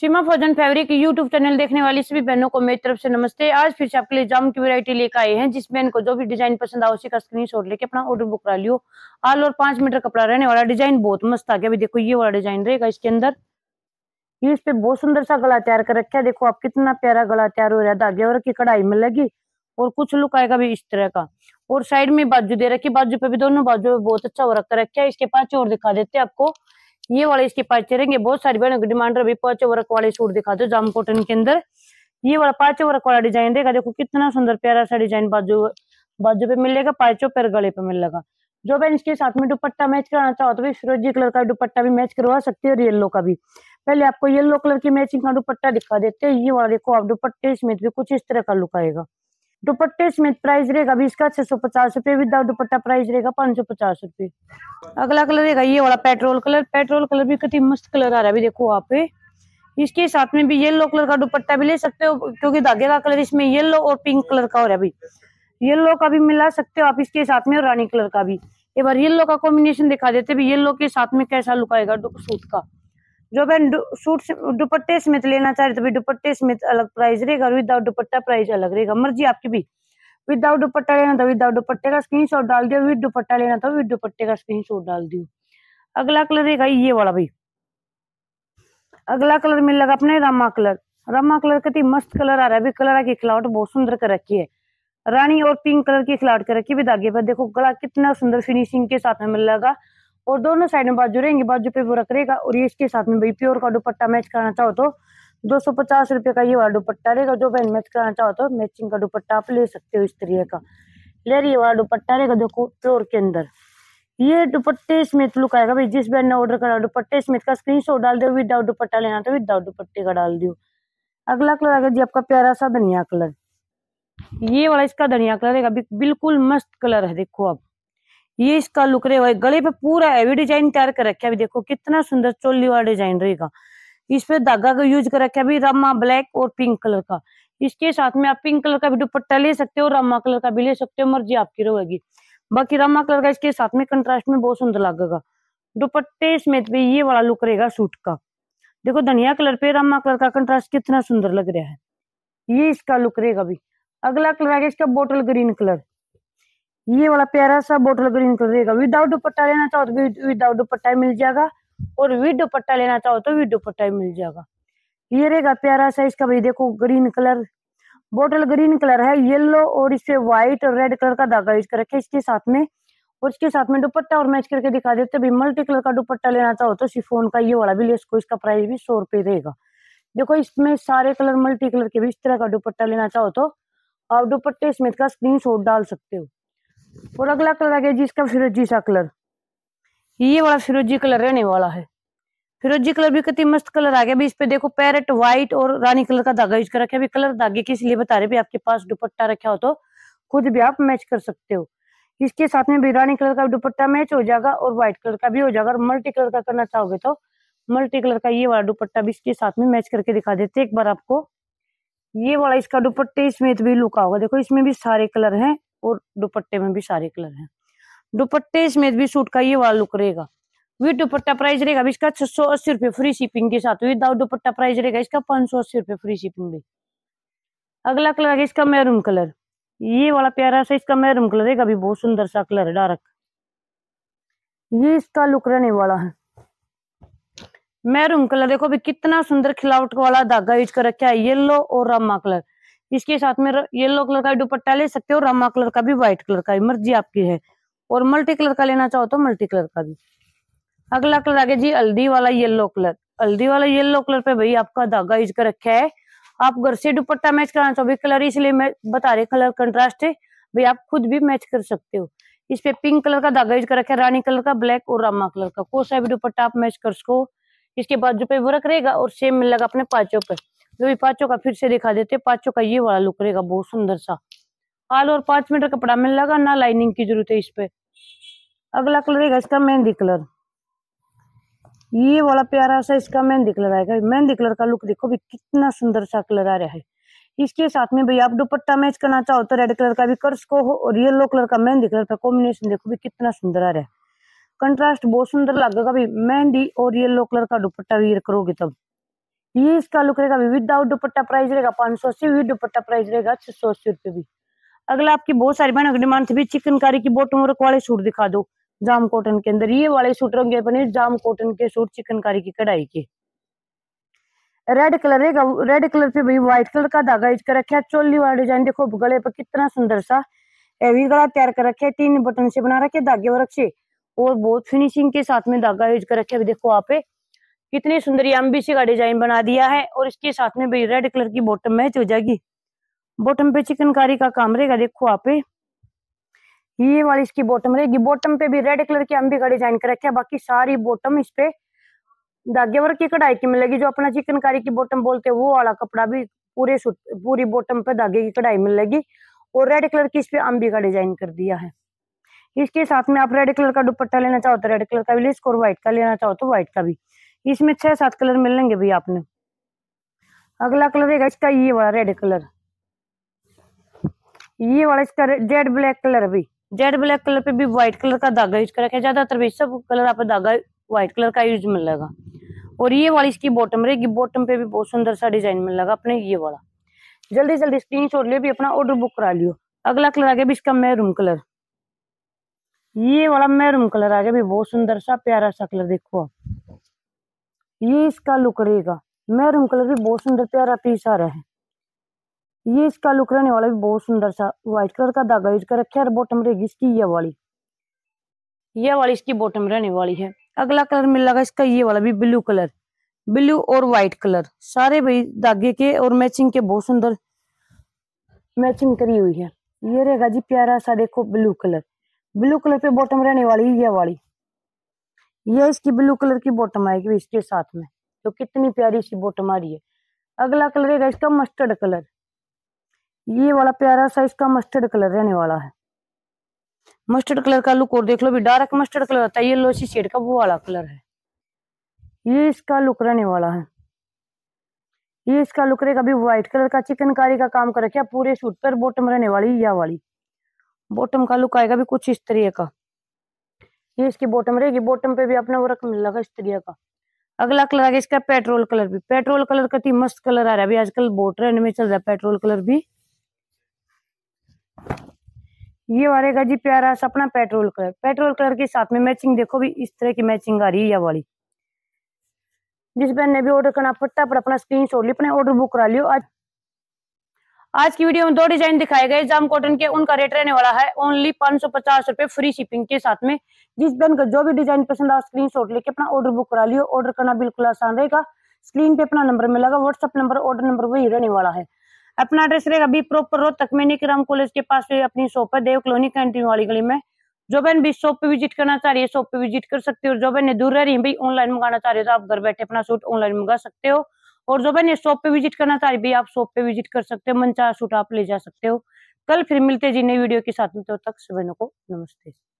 सीमा Faujan fabric YouTube channel देखने वाली सभी बहनों को मेरी तरफ से नमस्ते आज फिर से आपके लिए जाम की वैरायटी लेकर आए हैं जिस बहन को जो भी डिजाइन पसंद आओ उसी का स्क्रीन शॉट लेके अपना ऑर्डर बुक करा लियो आल और पांच मीटर कपड़ा रहने वाला डिजाइन बहुत मस्त आ गया अभी देखो ये वाला डिजाइन रहेगा इसके अंदर ये इस पे बहुत सुंदर सा गला तैयार कर रखा है देखो आप कितना प्यारा गला तैयार हो रहा है धागे और की कढ़ाई में लगी और कुछ लुक आएगा भी इस तरह का और साइड में बाजू दे रखी बाजू पे भी दोनों बाजू पे बहुत अच्छा हो रखा रखा है इसके पांच और दिखा देते आपको ये वाले इसके पाँच रहेंगे बहुत सारी बहनों के डिमांड भी पांच वर्क वाले सूट दिखा दो जाम कॉटन के अंदर ये वाला पांच वर्क वाला डिजाइन देगा देखो कितना सुंदर प्यारा सा डिजाइन बाजू बाजू पे मिलेगा पांचों पैर गले पे मिलेगा जो बहन इसके साथ में दुपट्टा मैच कराना चाहो तो भी फिरोजी कलर का दुपट्टा भी मैच करवा सकते हो और येल्लो का भी पहले आपको येल्लो कलर की मैचिंग का दुपट्टा दिखा देते हैं ये वाला देखो आप दुपट्टे इसमें भी कुछ इस तरह का लुक आएगा दुपट्टे समेत प्राइस रहेगा अभी इसका छह सौ पचास रूपये विदाउट दुपट्टा प्राइस रहेगा पाँच सौ पचास रूपये अगला कलर रहेगा ये वाला पेट्रोल कलर पेट्रोल कलर भी कितनी मस्त कलर आ रहा है अभी देखो आप इसके साथ में भी येलो कलर का दुपट्टा भी ले सकते हो क्योंकि धागे का कलर इसमें येलो और पिंक कलर का हो रहा है अभी येलो का भी मिला सकते हो आप इसके साथ में और रानी कलर का भी एक बार येलो का कॉम्बिनेशन दिखा देते भी येलो के साथ में कैसा लुक आएगा सूट का जो बहन सूट दुपट्टे समेत लेना चाह रहे तो भी दुपट्टे समेत अलग प्राइस रहेगा और विदाउट दुपट्टा प्राइस अलग रहेगा मर्जी आपकी भी विदाउट दुपट्टा लेना था तो विदाउट दुपट्टे का स्क्रीन शॉट डाल दिया विद दुपट्टा लेना था तो विद दुपट्टे का स्क्रीन शॉट डाल दियो अगला कलर रहेगा ये वाला भाई अगला कलर लगा अपने रामा कलर रामा कलर कति मस्त कलर आ रहा है अभी कलर की खिलावट बहुत सुंदर कर रखी है रानी और पिंक कलर की खिलावट कर रखी है धागे पर देखो गला कितना सुंदर फिनिशिंग के साथ में मिल लगा और दोनों साइड में बाजू रहेंगे बाजू पे वो रख रहेगा और ये इसके साथ में भाई प्योर का दुपट्टा मैच करना चाहो तो दो सौ पचास रुपये का ये वाला दुपट्टा रहेगा जो बहन मैच करना चाहो तो मैचिंग का दुपट्टा आप ले सकते हो इस तरीके का ले रही वाला दुपट्टा रहेगा देखो प्योर के अंदर ये दुपट्टे स्मित लुक आएगा भाई जिस बहन ने ऑर्डर करा दुपट्टे स्मित का स्क्रीन शॉट डाल दो विदाउट दुपट्टा लेना तो विदाउट दुपट्टे का डाल दो अगला कलर आएगा जी आपका प्यारा सा धनिया कलर ये वाला इसका धनिया कलर रहेगा बिल्कुल मस्त कलर है देखो आप ये इसका लुक रहे हुआ गले पे पूरा हैवी डिजाइन तैयार कर रखे अभी देखो कितना सुंदर चोली वाला डिजाइन रहेगा इस पे धागा का यूज कर रखे अभी रामा ब्लैक और पिंक कलर का इसके साथ में आप पिंक कलर का भी दुपट्टा ले सकते हो रामा कलर का भी ले सकते हो मर्जी आपकी रहेगी बाकी रामा कलर का इसके साथ में कंट्रास्ट में बहुत सुंदर लगेगा दुपट्टे समेत पे ये वाला लुक रहेगा सूट का देखो धनिया कलर पे रामा कलर का कंट्रास्ट कितना सुंदर लग रहा है ये इसका लुक रहेगा अभी अगला कलर आ गया इसका बोटल ग्रीन कलर ये वाला प्यारा सा बोटल ग्रीन कलर रहेगा विदाउट दुपट्टा लेना चाहो तो विदाउट दुपट्टा मिल जाएगा और विद दुपट्टा लेना चाहो तो विद दुपट्टा मिल जाएगा ये रहेगा प्यारा सा इसका भाई देखो green colour bottle green colour है येलो और इसे व्हाइट और रेड कलर का धागा यूज कर रखे इसके साथ में और इसके साथ में दुपट्टा और मैच करके दिखा देते भी मल्टी कलर का दुपट्टा लेना चाहो तो सिफोन का ये वाला भी ले इसको इसका प्राइस भी सौ रुपये रहेगा देखो इसमें सारे कलर मल्टी कलर के भी इस तरह का दुपट्टा लेना चाहो तो आप दुपट्टे इसमें का स्क्रीन डाल सकते हो और अगला कलर गया जी इसका फिरोजी सा कलर ये वाला फिरोजी कलर रहने वाला है फिरोजी कलर भी कितनी मस्त कलर आ गया अभी इस पे देखो पैरेट व्हाइट और रानी कलर का धागा यूज कर रखा है अभी कलर धागे के इसलिए बता रहे भी आपके पास दुपट्टा रखा हो तो खुद भी आप मैच कर सकते हो इसके साथ में भी रानी कलर का दुपट्टा मैच हो जाएगा और व्हाइट कलर का भी हो जाएगा और मल्टी कलर का करना चाहोगे तो मल्टी कलर का ये वाला दुपट्टा भी इसके साथ में मैच करके दिखा देते एक बार आपको ये वाला इसका दुपट्टे इसमें तो भी लुका होगा देखो इसमें भी सारे कलर हैं और दुपट्टे में भी सारे कलर है दुपट्टे इसमें भी सूट का ये वाला लुक रहेगा वे दुपट्टा प्राइस रहेगा इसका छह सौ अस्सी रुपये फ्री शिपिंग के साथ विदाउट दुपट्टा प्राइस रहेगा इसका पांच सौ अस्सी रुपये फ्री शिपिंग भी अगला कलर है इसका मैरून कलर ये वाला प्यारा सा इसका मैरून कलर रहेगा भी बहुत सुंदर सा कलर है डार्क ये इसका लुक रहने वाला है मैरून कलर देखो अभी कितना सुंदर खिलावट वाला धागा यूज कर रखा है येलो और रामा कलर इसके साथ में येलो कलर का दुपट्टा ले सकते हो रामा कलर का भी व्हाइट कलर का भी मर्जी आपकी है और मल्टी कलर का लेना चाहो तो मल्टी कलर का भी अगला कलर आ गया जी हल्दी वाला येलो कलर हल्दी वाला येलो कलर पे भाई आपका धागा यूज कर रखा है आप घर से दुपट्टा मैच कराना चाहो भी कलर इसलिए मैं बता रही कलर कंट्रास्ट है भाई आप खुद भी मैच कर सकते हो इस पे पिंक कलर का धागा यूज कर रखा है रानी कलर का ब्लैक और रामा कलर का कोई सा भी दुपट्टा आप मैच कर सको इसके बाद जो पे वर्क रहेगा और सेम मिल लगा अपने पाचों पर जो भी पाँचों का फिर से दिखा देते पाँचों का ये वाला लुक रहेगा बहुत सुंदर सा आल और पाँच मीटर कपड़ा मिल लगा ना लाइनिंग की जरूरत है इस पे अगला कलर है इसका मेहंदी कलर ये वाला प्यारा सा इसका मेहंदी कलर आएगा मेहंदी कलर का लुक देखो भी कितना सुंदर सा कलर आ रहा है इसके साथ में भाई आप दुपट्टा मैच करना चाहो तो रेड कलर का भी कर सको हो और येलो कलर का मेहंदी कलर का कॉम्बिनेशन देखो भी कितना सुंदर आ रहा है कंट्रास्ट बहुत सुंदर लगेगा भाई मेहंदी और येलो कलर का दुपट्टा वीर करोगे तब ये इसका लुक रहेगा विदाउट दुपट्टा प्राइस रहेगा पांच सौ अस्सी विद दुपट्टा प्राइस रहेगा छह सौ अस्सी रुपये भी अगला आपकी बहुत सारी बहन अगले मंथ भी चिकनकारी की बॉटम वर्क वाले सूट दिखा दो जाम कॉटन के अंदर ये वाले सूट रंगे अपने जाम कॉटन के सूट चिकनकारी की कढ़ाई के रेड कलर रहेगा रेड कलर पे भाई व्हाइट कलर का धागा यूज कर रखा है चोली वाला डिजाइन देखो गले पर कितना सुंदर सा हैवी गला तैयार कर रखे तीन बटन से बना रखे धागे वर्क से और बहुत फिनिशिंग के साथ में धागा यूज कर रखे देखो आप कितनी सुंदर एमबीसी का डिजाइन बना दिया है और इसके साथ में भी रेड कलर की बॉटम मैच हो जाएगी बॉटम पे चिकनकारी का काम रहेगा देखो आप ये वाली इसकी बॉटम रहेगी बॉटम पे भी रेड कलर की अम्बी का डिजाइन कर रखे बाकी सारी बॉटम इस पे धागे वर्ग की कढ़ाई की मिलेगी जो अपना चिकनकारी की बॉटम बोलते हैं वो वाला कपड़ा भी पूरे पूरी बॉटम पे धागे की कढ़ाई मिलेगी और रेड कलर की इस पे अम्बी का डिजाइन कर दिया है इसके साथ में आप रेड कलर का दुपट्टा लेना चाहो तो रेड कलर का भी ले और व्हाइट का लेना चाहो तो व्हाइट का भी इसमें छह सात कलर मिल लेंगे भैया आपने अगला कलर है इसका ये वाला रेड कलर ये वाला इसका जेड ब्लैक कलर भी जेड ब्लैक कलर पे भी व्हाइट कलर का धागा यूज करके ज्यादातर भी सब कलर आप धागा व्हाइट कलर का यूज मिलेगा और ये वाली इसकी बॉटम रहेगी बॉटम पे भी बहुत सुंदर सा डिजाइन मिलेगा अपने ये वाला जल्दी जल्दी स्क्रीन शॉट लियो भी अपना ऑर्डर बुक करा लियो अगला कलर आ गया भी इसका मैरूम कलर ये वाला मैरूम कलर आ गया भी बहुत सुंदर सा प्यारा सा कलर देखो आप ये इसका लुक रहेगा मैरून कलर भी बहुत सुंदर प्यारा पीस आ रहा है ये इसका लुक रहने वाला भी बहुत सुंदर सा व्हाइट कलर का धागा यूज कर रखा है और बॉटम रहेगी इसकी ये वाली ये वाली इसकी बॉटम रहने वाली है अगला कलर मिल रहा इसका ये वाला भी ब्लू कलर ब्लू और व्हाइट कलर सारे भाई धागे के और मैचिंग के बहुत सुंदर मैचिंग करी हुई है ये रहेगा जी प्यारा सा देखो ब्लू कलर ब्लू कलर पे बॉटम रहने वाली ये वाली ये इसकी ब्लू कलर की बॉटम आएगी इसके साथ में तो कितनी प्यारी सी बॉटम आ रही है अगला कलर है इसका मस्टर्ड कलर ये वाला प्यारा सा इसका मस्टर्ड कलर रहने वाला है मस्टर्ड कलर का लुक और देख लो भी डार्क मस्टर्ड कलर होता है ये लोसी शेड का वो वाला कलर है ये इसका लुक रहने वाला है ये इसका लुक रहेगा अभी व्हाइट कलर का चिकनकारी का काम कर रखे पूरे सूट पर बॉटम रहने वाली या वाली बॉटम का लुक आएगा भी कुछ इस तरह का ये इसकी बॉटम रहेगी बॉटम पे भी अपना वो रकम लगा इस तरीके का अगला कलर आ गया इसका पेट्रोल कलर भी पेट्रोल कलर का मस्त कलर आ रहा है अभी आजकल बोट ट्रेंड में चल रहा है पेट्रोल कलर भी ये वारेगा जी प्यारा सा अपना पेट्रोल कलर पेट्रोल कलर के साथ में मैचिंग देखो भी इस तरह की मैचिंग आ रही है यह वाली जिस बहन ने भी ऑर्डर करना फटाफट अपना स्क्रीन शॉट लिया अपने ऑर्डर बुक करा लियो आज आज की वीडियो में दो डिजाइन दिखाए गए जाम कॉटन के उनका रेट रहने वाला है ओनली पांच सौ पचास रुपए फ्री शिपिंग के साथ में जिस बहन का जो भी डिजाइन पसंद आ स्क्रीन शॉट लेके अपना ऑर्डर बुक करा लियो ऑर्डर करना बिल्कुल आसान रहेगा स्क्रीन पे अपना नंबर मिलेगा व्हाट्सअप नंबर ऑर्डर नंबर वही रहने वाला है अपना एड्रेस रहेगा बी प्रॉपर रोड तक में राम कॉलेज के पास अपनी शॉप है देव कॉलोनी कैंटीन वाली गली में जो बहन भी शॉप पे विजिट करना चाह रही है शॉप पे विजिट कर सकते हो जो बहन दूर रह रही है भाई ऑनलाइन मंगाना चाह रहे है तो आप घर बैठे अपना सूट ऑनलाइन मंगा सकते हो और जो मैंने शॉप पे विजिट करना चाहिए रही आप शॉप पे विजिट कर सकते हो मन चाह सूट आप ले जा सकते हो कल फिर मिलते जी नई वीडियो के साथ में तो तक सभी को नमस्ते